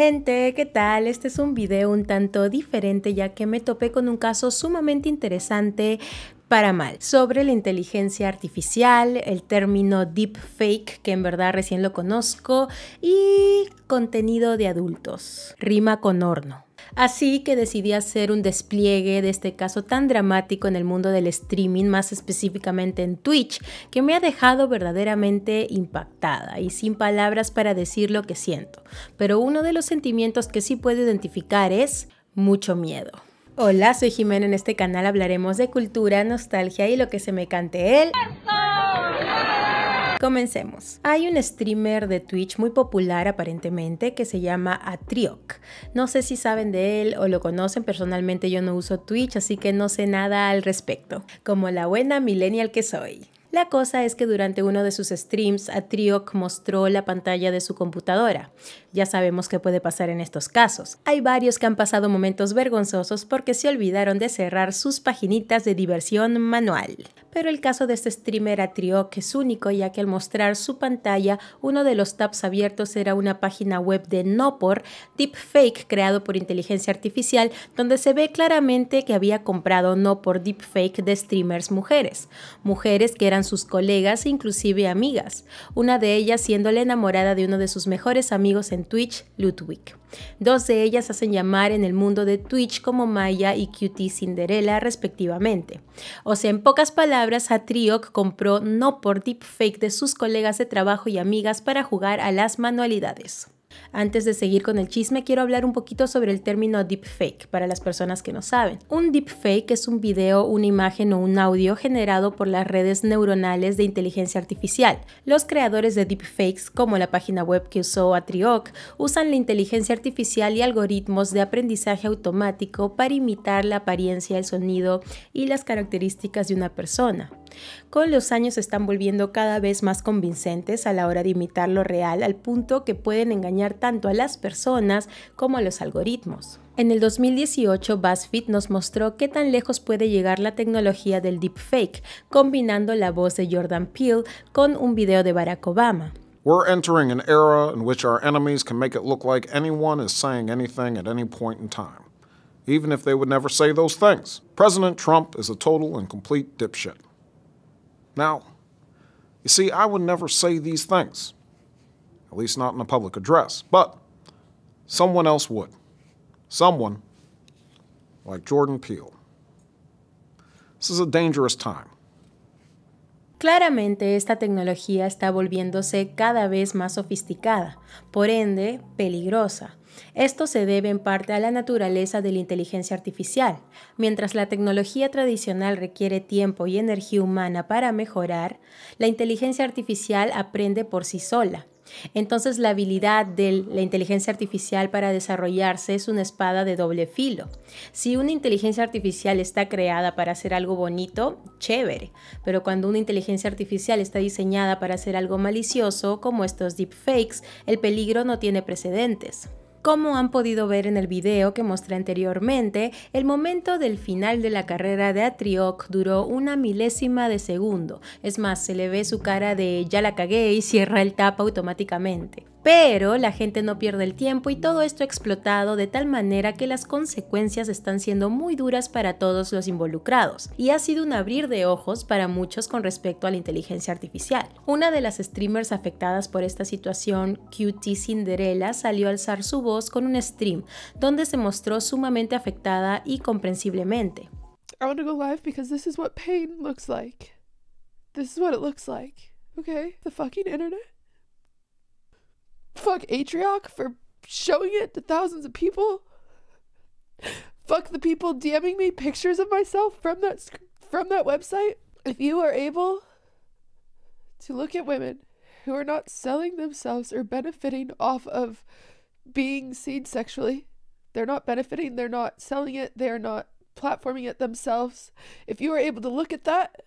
Gente, ¿qué tal? Este es un video un tanto diferente ya que me topé con un caso sumamente interesante para mal sobre la inteligencia artificial, el término deepfake, que en verdad recién lo conozco, y contenido de adultos. Rima con horno. Así que decidí hacer un despliegue de este caso tan dramático en el mundo del streaming, más específicamente en Twitch, que me ha dejado verdaderamente impactada y sin palabras para decir lo que siento. Pero uno de los sentimientos que sí puedo identificar es mucho miedo. Hola, soy Jimena, en este canal hablaremos de cultura, nostalgia y lo que se me cante él. El... Comencemos. Hay un streamer de Twitch muy popular aparentemente que se llama Atrioc. No sé si saben de él o lo conocen, personalmente yo no uso Twitch, así que no sé nada al respecto, como la buena millennial que soy. La cosa es que durante uno de sus streams, Atrioc mostró la pantalla de su computadora, ya sabemos qué puede pasar en estos casos. Hay varios que han pasado momentos vergonzosos porque se olvidaron de cerrar sus paginitas de diversión manual. Pero el caso de este streamer a es único ya que al mostrar su pantalla uno de los tabs abiertos era una página web de no Nopor, deepfake creado por inteligencia artificial, donde se ve claramente que había comprado no Nopor deepfake de streamers mujeres, mujeres que eran sus colegas e inclusive amigas, una de ellas siendo la enamorada de uno de sus mejores amigos en Twitch Ludwig. Dos de ellas hacen llamar en el mundo de Twitch como Maya y Cutie Cinderella respectivamente. O sea, en pocas palabras, Atrioc compró no por deepfake de sus colegas de trabajo y amigas para jugar a las manualidades. Antes de seguir con el chisme, quiero hablar un poquito sobre el término deepfake para las personas que no saben. Un deepfake es un video, una imagen o un audio generado por las redes neuronales de inteligencia artificial. Los creadores de deepfakes, como la página web que usó Atrioc, usan la inteligencia artificial y algoritmos de aprendizaje automático para imitar la apariencia, el sonido y las características de una persona. Con los años se están volviendo cada vez más convincentes a la hora de imitar lo real al punto que pueden engañar tanto a las personas como a los algoritmos. En el 2018, BuzzFeed nos mostró qué tan lejos puede llegar la tecnología del deepfake, combinando la voz de Jordan Peele con un video de Barack Obama. We're entering an era in which our enemies can make it look like anyone is saying anything at any point in time, even if they would never say those things. President Trump is a total and complete dipshit. Now, you see, I would never say these things, at least not in a public address, but someone else would. Someone like Jordan Peele. This is a dangerous time. Claramente esta tecnología está volviéndose cada vez más sofisticada, por ende peligrosa. Esto se debe en parte a la naturaleza de la inteligencia artificial. Mientras la tecnología tradicional requiere tiempo y energía humana para mejorar, la inteligencia artificial aprende por sí sola. Entonces la habilidad de la inteligencia artificial para desarrollarse es una espada de doble filo. Si una inteligencia artificial está creada para hacer algo bonito, chévere, pero cuando una inteligencia artificial está diseñada para hacer algo malicioso, como estos deepfakes, el peligro no tiene precedentes. Como han podido ver en el video que mostré anteriormente, el momento del final de la carrera de Atrioc duró una milésima de segundo. Es más, se le ve su cara de ya la cagué y cierra el tapa automáticamente. Pero la gente no pierde el tiempo y todo esto ha explotado de tal manera que las consecuencias están siendo muy duras para todos los involucrados y ha sido un abrir de ojos para muchos con respecto a la inteligencia artificial. Una de las streamers afectadas por esta situación, QT Cinderella, salió a alzar su voz con un stream donde se mostró sumamente afectada y comprensiblemente. I want to go live because this is what pain looks like. This is what it looks like. Okay, the fucking internet. Fuck Atrioc for showing it to thousands of people. Fuck the people DMing me pictures of myself from that from that website. If you are able to look at women who are not selling themselves or benefiting off of being seen sexually, they're not benefiting, they're not selling it, they are not platforming it themselves. If you are able to look at that,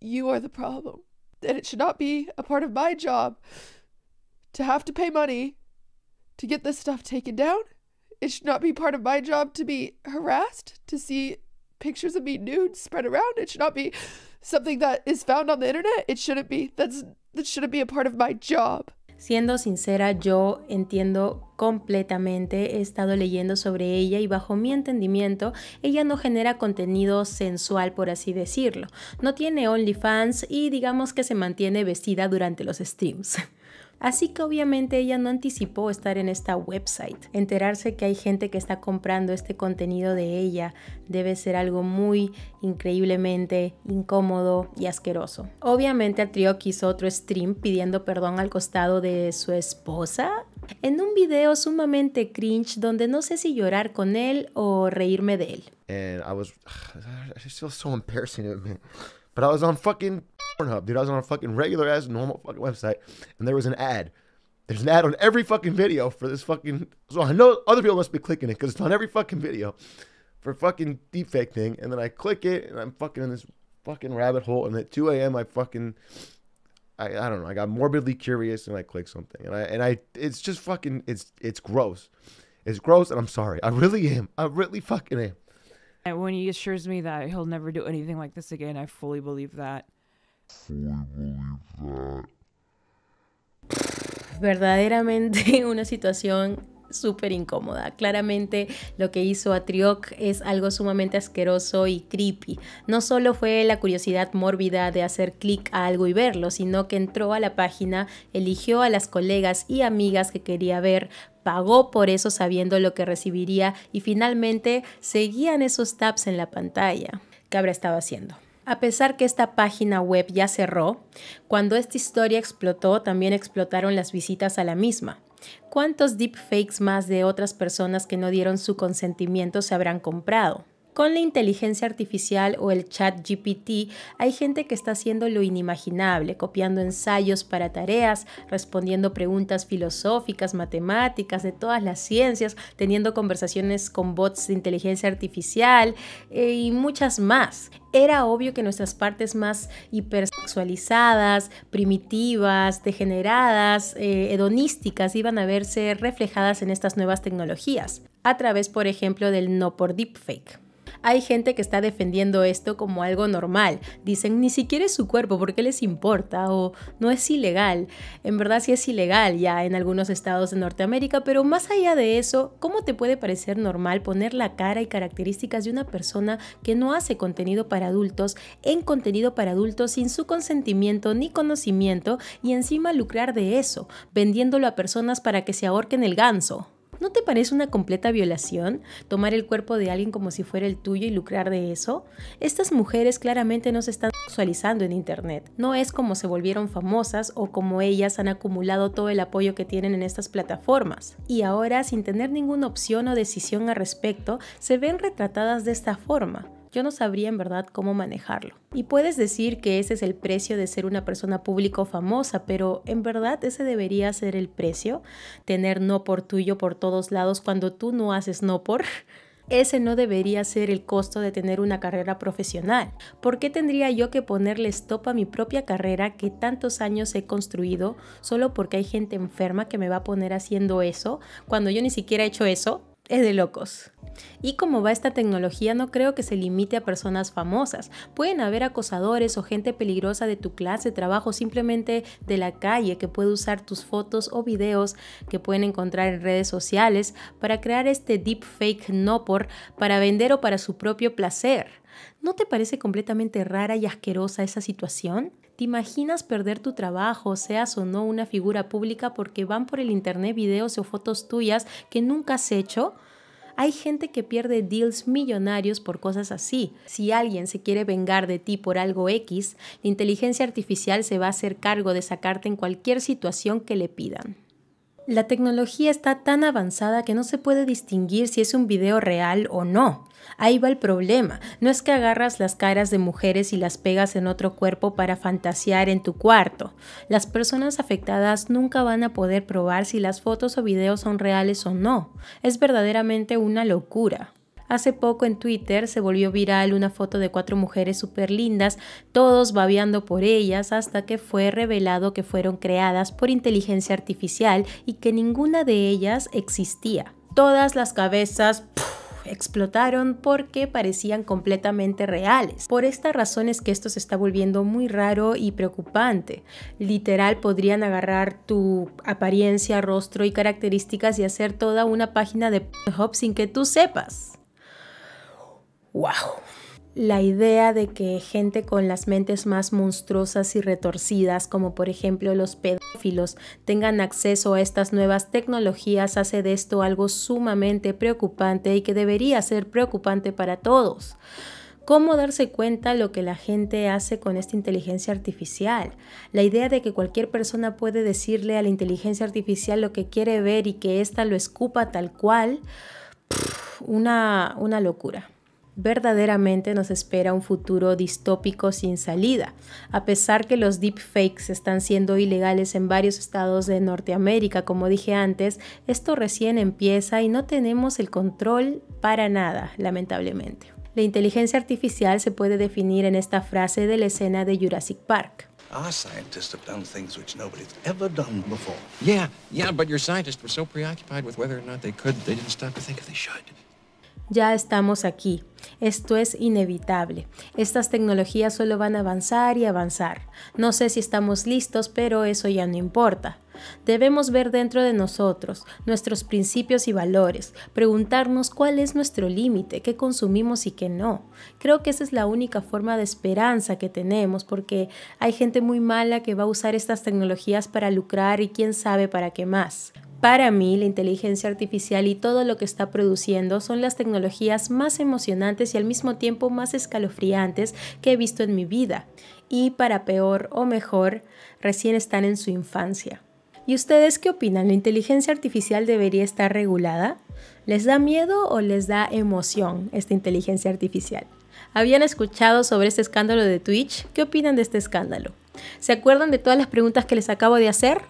you are the problem. And it should not be a part of my job to have to pay money to get this stuff taken down. It should not be part of my job to be harassed, to see pictures of me nude spread around. It should not be something that is found on the internet. It shouldn't be. That's that shouldn't be a part of my job. Siendo sincera, yo entiendo completamente, he estado leyendo sobre ella y bajo mi entendimiento, ella no genera contenido sensual, por así decirlo. No tiene OnlyFans y digamos que se mantiene vestida durante los streams. Así que obviamente ella no anticipó estar en esta website. Enterarse que hay gente que está comprando este contenido de ella debe ser algo muy increíblemente incómodo y asqueroso. Obviamente el trío quiso otro stream pidiendo perdón al costado de su esposa en un video sumamente cringe donde no sé si llorar con él o reírme de él. And I was, so embarrassing, but I was fucking Pornhub, dude. I was on a fucking regular ass normal fucking website, and there was an ad. There's an ad on every fucking video for this fucking. So I know other people must be clicking it because it's on every fucking video for fucking deepfake thing. And then I click it, and I'm fucking in this fucking rabbit hole. And at 2 a.m., I fucking. I, I don't know. I got morbidly curious and I click something and I and I it's just fucking it's it's gross, it's gross and I'm sorry. I really am. I really fucking am. And when he assures me that he'll never do anything like this again, I fully believe that. Verdaderamente una situación súper incómoda. Claramente lo que hizo Atrioc es algo sumamente asqueroso y creepy. No solo fue la curiosidad mórbida de hacer clic a algo y verlo, sino que entró a la página, eligió a las colegas y amigas que quería ver, pagó por eso sabiendo lo que recibiría y finalmente seguían esos tabs en la pantalla. ¿Qué habrá estado haciendo? A pesar que esta página web ya cerró, cuando esta historia explotó también explotaron las visitas a la misma. ¿Cuántos deepfakes más de otras personas que no dieron su consentimiento se habrán comprado? Con la inteligencia artificial o el chat GPT, hay gente que está haciendo lo inimaginable, copiando ensayos para tareas, respondiendo preguntas filosóficas, matemáticas, de todas las ciencias, teniendo conversaciones con bots de inteligencia artificial eh, y muchas más. Era obvio que nuestras partes más hipersexualizadas, primitivas, degeneradas, eh, hedonísticas iban a verse reflejadas en estas nuevas tecnologías, a través, por ejemplo, del no por deepfake. Hay gente que está defendiendo esto como algo normal. Dicen, ni siquiera es su cuerpo, ¿por qué les importa? O no es ilegal. En verdad sí es ilegal ya en algunos estados de Norteamérica, pero más allá de eso, ¿cómo te puede parecer normal poner la cara y características de una persona que no hace contenido para adultos en contenido para adultos sin su consentimiento ni conocimiento y encima lucrar de eso, vendiéndolo a personas para que se ahorquen el ganso? ¿No te parece una completa violación tomar el cuerpo de alguien como si fuera el tuyo y lucrar de eso? Estas mujeres claramente no se están sexualizando en Internet. No es como se volvieron famosas o como ellas han acumulado todo el apoyo que tienen en estas plataformas. Y ahora, sin tener ninguna opción o decisión al respecto, se ven retratadas de esta forma yo no sabría en verdad cómo manejarlo. Y puedes decir que ese es el precio de ser una persona pública famosa, pero en verdad ese debería ser el precio, tener no por tuyo por todos lados cuando tú no haces no por. Ese no debería ser el costo de tener una carrera profesional. ¿Por qué tendría yo que ponerle stop a mi propia carrera que tantos años he construido solo porque hay gente enferma que me va a poner haciendo eso cuando yo ni siquiera he hecho eso? Es de locos. Y como va esta tecnología, no creo que se limite a personas famosas. Pueden haber acosadores o gente peligrosa de tu clase, trabajo, simplemente de la calle que puede usar tus fotos o videos que pueden encontrar en redes sociales para crear este deepfake no por para vender o para su propio placer. ¿No te parece completamente rara y asquerosa esa situación? ¿Te imaginas perder tu trabajo, seas o no una figura pública, porque van por el internet videos o fotos tuyas que nunca has hecho? Hay gente que pierde deals millonarios por cosas así. Si alguien se quiere vengar de ti por algo X, la inteligencia artificial se va a hacer cargo de sacarte en cualquier situación que le pidan la tecnología está tan avanzada que no se puede distinguir si es un video real o no. Ahí va el problema. No es que agarras las caras de mujeres y las pegas en otro cuerpo para fantasear en tu cuarto. Las personas afectadas nunca van a poder probar si las fotos o videos son reales o no. Es verdaderamente una locura. Hace poco en Twitter se volvió viral una foto de cuatro mujeres súper lindas, todos babeando por ellas, hasta que fue revelado que fueron creadas por inteligencia artificial y que ninguna de ellas existía. Todas las cabezas... explotaron porque parecían completamente reales. Por esta razón es que esto se está volviendo muy raro y preocupante. Literal podrían agarrar tu apariencia, rostro y características y hacer toda una página de hop sin que tú sepas. ¡Wow! La idea de que gente con las mentes más monstruosas y retorcidas, como por ejemplo los pedófilos, tengan acceso a estas nuevas tecnologías hace de esto algo sumamente preocupante y que debería ser preocupante para todos. ¿Cómo darse cuenta lo que la gente hace con esta inteligencia artificial? La idea de que cualquier persona puede decirle a la inteligencia artificial lo que quiere ver y que ésta lo escupa tal cual, una, una locura verdaderamente nos espera un futuro distópico sin salida. A pesar que los deepfakes están siendo ilegales en varios estados de Norteamérica, como dije antes, esto recién empieza y no tenemos el control para nada, lamentablemente. La inteligencia artificial se puede definir en esta frase de la escena de Jurassic Park. Our scientists have things which nobody's ever done before. Yeah, yeah, but your scientists were so preoccupied with whether or not they could, they didn't stop to think if they should ya estamos aquí. Esto es inevitable. Estas tecnologías solo van a avanzar y avanzar. No sé si estamos listos, pero eso ya no importa. Debemos ver dentro de nosotros nuestros principios y valores, preguntarnos cuál es nuestro límite, qué consumimos y qué no. Creo que esa es la única forma de esperanza que tenemos porque hay gente muy mala que va a usar estas tecnologías para lucrar y quién sabe para qué más. Para mí, la inteligencia artificial y todo lo que está produciendo son las tecnologías más emocionantes y al mismo tiempo más escalofriantes que he visto en mi vida. Y para peor o mejor, recién están en su infancia. ¿Y ustedes qué opinan? ¿La inteligencia artificial debería estar regulada? ¿Les da miedo o les da emoción esta inteligencia artificial? ¿Habían escuchado sobre este escándalo de Twitch? ¿Qué opinan de este escándalo? ¿Se acuerdan de todas las preguntas que les acabo de hacer?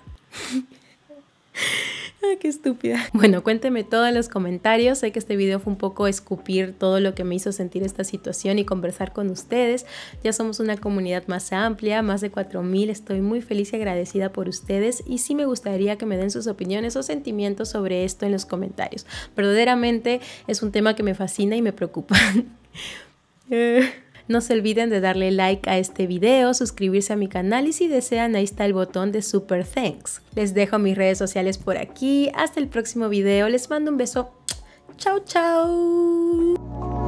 Ah, qué estúpida. Bueno, cuénteme todos los comentarios. Sé que este video fue un poco escupir todo lo que me hizo sentir esta situación y conversar con ustedes. Ya somos una comunidad más amplia, más de 4.000. Estoy muy feliz y agradecida por ustedes y sí me gustaría que me den sus opiniones o sentimientos sobre esto en los comentarios. Verdaderamente es un tema que me fascina y me preocupa. Eh, no se olviden de darle like a este video, suscribirse a mi canal y si desean ahí está el botón de super thanks. Les dejo mis redes sociales por aquí, hasta el próximo video, les mando un beso, chao chao.